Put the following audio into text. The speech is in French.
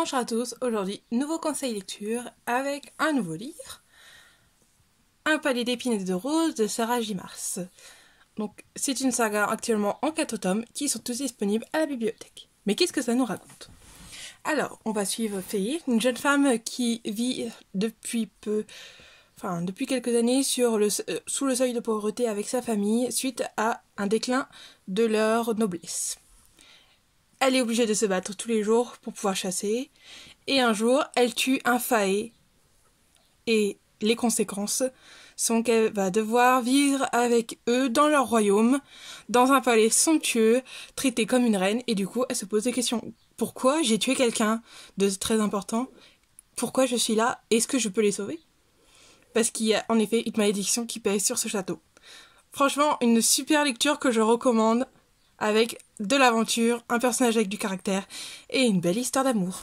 Bonjour à tous, aujourd'hui nouveau conseil lecture avec un nouveau livre, Un palais d'épines de rose de Sarah J. Mars. Donc c'est une saga actuellement en quatre tomes qui sont tous disponibles à la bibliothèque. Mais qu'est-ce que ça nous raconte Alors on va suivre Faye, une jeune femme qui vit depuis peu, enfin depuis quelques années sur euh, sous le seuil de pauvreté avec sa famille suite à un déclin de leur noblesse elle est obligée de se battre tous les jours pour pouvoir chasser. Et un jour, elle tue un faé. Et les conséquences sont qu'elle va devoir vivre avec eux dans leur royaume, dans un palais somptueux, traité comme une reine. Et du coup, elle se pose des questions. Pourquoi j'ai tué quelqu'un de très important Pourquoi je suis là Est-ce que je peux les sauver Parce qu'il y a en effet une malédiction qui pèse sur ce château. Franchement, une super lecture que je recommande avec de l'aventure, un personnage avec du caractère et une belle histoire d'amour.